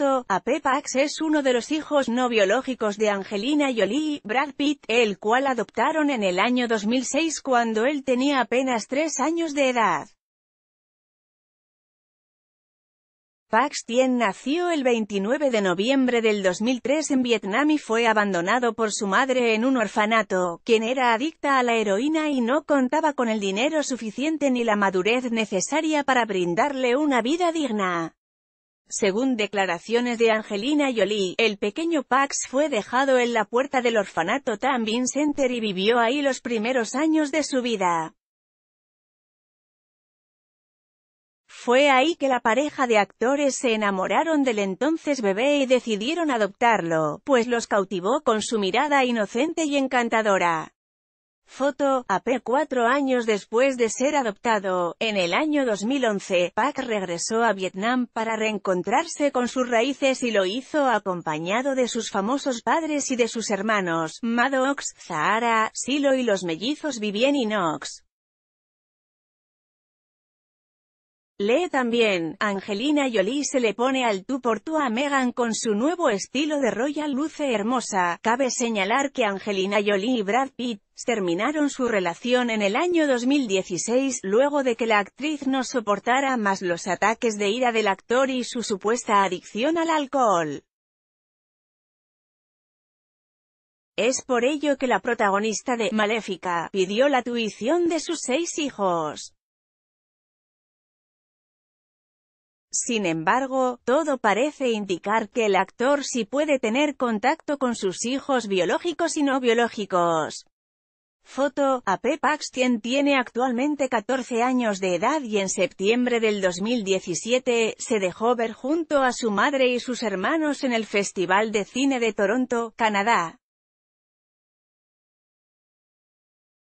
a es uno de los hijos no biológicos de Angelina Jolie y Brad Pitt, el cual adoptaron en el año 2006 cuando él tenía apenas tres años de edad. Pax Tien nació el 29 de noviembre del 2003 en Vietnam y fue abandonado por su madre en un orfanato, quien era adicta a la heroína y no contaba con el dinero suficiente ni la madurez necesaria para brindarle una vida digna. Según declaraciones de Angelina Jolie, el pequeño Pax fue dejado en la puerta del orfanato Tambin Center y vivió ahí los primeros años de su vida. Fue ahí que la pareja de actores se enamoraron del entonces bebé y decidieron adoptarlo, pues los cautivó con su mirada inocente y encantadora. Foto, AP cuatro años después de ser adoptado, en el año 2011, Pak regresó a Vietnam para reencontrarse con sus raíces y lo hizo acompañado de sus famosos padres y de sus hermanos, Maddox, Zahara, Silo y los mellizos Vivien y Knox. Lee también, Angelina Jolie se le pone al tú por tú a Megan con su nuevo estilo de royal luce hermosa. Cabe señalar que Angelina Jolie y Brad Pitt terminaron su relación en el año 2016 luego de que la actriz no soportara más los ataques de ira del actor y su supuesta adicción al alcohol. Es por ello que la protagonista de «Maléfica» pidió la tuición de sus seis hijos. Sin embargo, todo parece indicar que el actor sí puede tener contacto con sus hijos biológicos y no biológicos. Foto, AP Paxton tiene actualmente 14 años de edad y en septiembre del 2017, se dejó ver junto a su madre y sus hermanos en el Festival de Cine de Toronto, Canadá.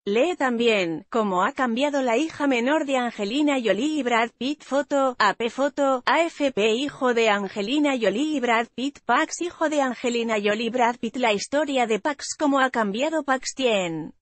Lee también, cómo ha cambiado la hija menor de Angelina Jolie y Brad Pitt Foto, AP Foto, AFP Hijo de Angelina Jolie y Brad Pitt Pax Hijo de Angelina Jolie Brad Pitt La historia de Pax Cómo ha cambiado Pax Tien